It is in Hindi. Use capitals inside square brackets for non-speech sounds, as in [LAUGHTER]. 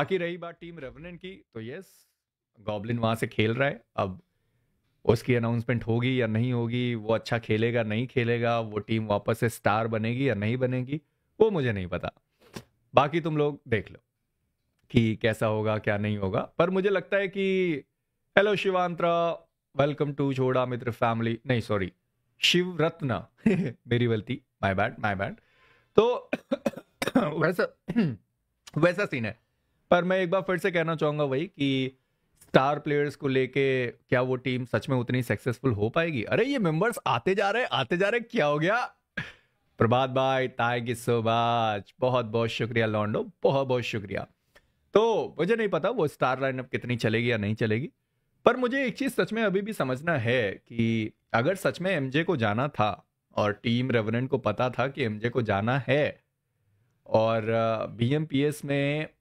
बाकी रही बात टीम रेवनेंट की तो यस गॉबलिन वहां से खेल रहा है अब उसकी अनाउंसमेंट होगी या नहीं होगी वो अच्छा खेलेगा नहीं खेलेगा वो टीम वापस से स्टार बनेगी या नहीं बनेगी वो मुझे नहीं पता बाकी तुम लोग देख लो कि कैसा होगा क्या नहीं होगा पर मुझे लगता है कि हेलो शिवांत्रा वेलकम टू छोड़ा मित्र फैमिली नहीं सॉरी शिव रत्न मेरी गलती माय बैड माय बैड तो [COUGHS] वैसा [COUGHS] वैसा सीन है पर मैं एक बार फिर से कहना चाहूँगा वही कि स्टार प्लेयर्स को लेके क्या वो टीम सच में उतनी सक्सेसफुल हो पाएगी अरे ये मेंबर्स आते जा रहे आते जा रहे क्या हो गया प्रभात भाई थैंक यू सो मच बहुत बहुत शुक्रिया लॉन्डो बहुत बहुत शुक्रिया तो मुझे नहीं पता वो स्टार लाइनअप कितनी चलेगी या नहीं चलेगी पर मुझे एक चीज़ सच में अभी भी समझना है कि अगर सच में एमजे को जाना था और टीम रेवरेंट को पता था कि एमजे को जाना है और बीएमपीएस में